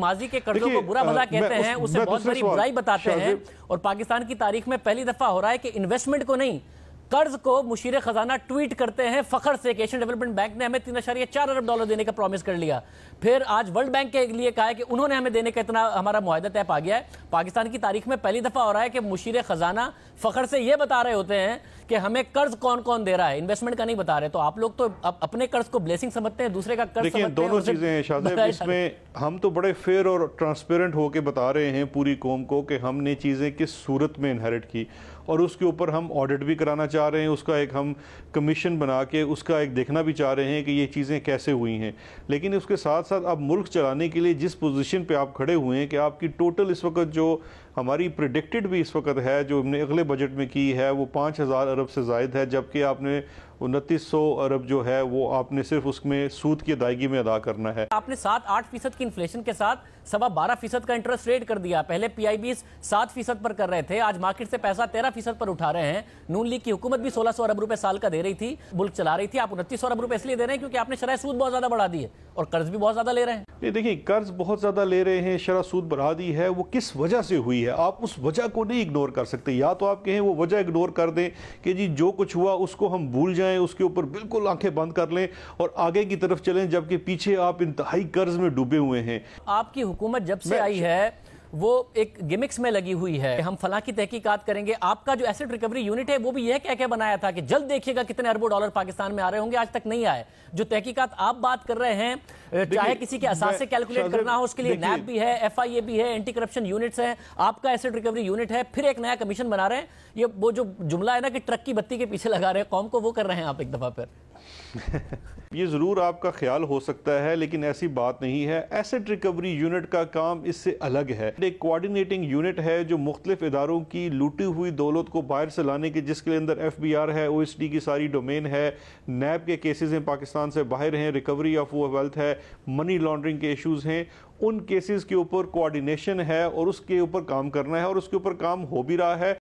माजी के कर्जों को बुरा भला कहते हैं उसे बहुत बड़ी बुराई बताते हैं और पाकिस्तान की तारीख में पहली दफा हो रहा है कि इन्वेस्टमेंट को नहीं कर्ज को मुशीर खजाना ट्वीट करते हैं फखर से एशियन डेवलपमेंट बैंक ने हमें तीन अशारिया चार अरब डॉलर देने का प्रॉमिस कर लिया फिर आज वर्ल्ड बैंक के लिए कहा है कि उन्होंने हमें देने का इतना हमारा माहदा तय पा गया है पाकिस्तान की तारीख में पहली दफा हो रहा है कि मुशीर खजाना फखर से यह बता रहे होते हैं कि हमें कर्ज कौन कौन दे रहा है इन्वेस्टमेंट का नहीं बता रहे तो आप लोग तो अपने कर्ज को ब्लेसिंग समझते हैं दूसरे का कर्ज दोनों चीजें इसमें हम तो बड़े फेयर और ट्रांसपेरेंट होकर बता रहे हैं पूरी कौम को कि हमने चीज़ें किस सूरत में इनहेरिट की और उसके ऊपर हम ऑडिट भी कराना चाह रहे हैं उसका एक हम कमीशन बना के उसका एक देखना भी चाह रहे हैं कि ये चीज़ें कैसे हुई हैं लेकिन उसके साथ साथ अब मुल्क चलाने के लिए जिस पोजीशन पे आप खड़े हुए हैं कि आपकी टोटल इस वक्त जो हमारी प्रिडिक्टेड भी इस वक्त है जो हमने अगले बजट में की है वो पाँच हज़ार अरब से जायद है जबकि आपने उनतीस सौ अरब जो है वो आपने सिर्फ उसमें सूद की अदायगी में अदा करना है आपने सात आठ फीसद की इन्फ्लेशन के साथ सवा बारह फीसद का इंटरेस्ट रेट कर दिया पहले पी आई बीस सात फीसद पर कर रहे थे आज मार्केट से पैसा तेरह फीसद पर उठा रहे हैं नून लीग की हुकूमत भी सोलह सौ अरब रुपए साल का दे रही थी मुल्क चला रही थी आप उनतीस सौ अरब रुपए इसलिए दे रहे हैं क्योंकि आपने शराह सूद बहुत ज्यादा बढ़ा दी है और कर्ज भी बहुत ज्यादा ले रहे हैं ये देखिए कर्ज बहुत ज्यादा ले रहे हैं शराह सूद बढ़ा दी है वो किस वजह से हुई है आप उस वजह को नहीं इग्नोर कर सकते या तो आप कहें वो वजह इग्नोर कर दें कि जी जो कुछ हुआ उसको हम भूल जाए जाएं उसके ऊपर बिल्कुल आंखें बंद कर लें और आगे की तरफ चलें जबकि पीछे आप इंतहाई कर्ज में डूबे हुए हैं आपकी हुकूमत जब से आई है वो एक गिमिक्स में लगी हुई है हम फला की तहकीकत करेंगे आपका जो एसेट रिकवरी यूनिट है वो भी यह कह बनाया था कि जल्द देखिएगा कितने अरबों डॉलर पाकिस्तान में आ रहे होंगे आज तक नहीं आए जो तहकीकत आप बात कर रहे हैं चाहे किसी के असास से कैलकुलेट करना हो उसके लिए नैब भी है एफ आई ए भी है एंटी करप्शन यूनिट्स है आपका एसेट रिकवरी यूनिट है फिर एक नया कमीशन बना रहे हैं ये वो जो जुमला है ना कि ट्रक की बत्ती के पीछे लगा रहे हैं कौम को वो कर रहे हैं आप एक दफा पर ये ज़रूर आपका ख्याल हो सकता है लेकिन ऐसी बात नहीं है एसेट रिकवरी यूनिट का काम इससे अलग है एक कोऑर्डिनेटिंग यूनिट है जो मुख्तलिफ इदारों की लूटी हुई दौलत को बाहर से लाने के जिसके अंदर एफ बी आर है ओ एस डी की सारी डोमेन है नैब के केसेज हैं पाकिस्तान से बाहर हैं रिकवरी ऑफ वो वेल्थ है मनी लॉन्ड्रिंग के इशूज़ हैं उन केसेस के ऊपर कोऑर्डिनेशन है और उसके ऊपर काम करना है और उसके ऊपर काम हो भी रहा है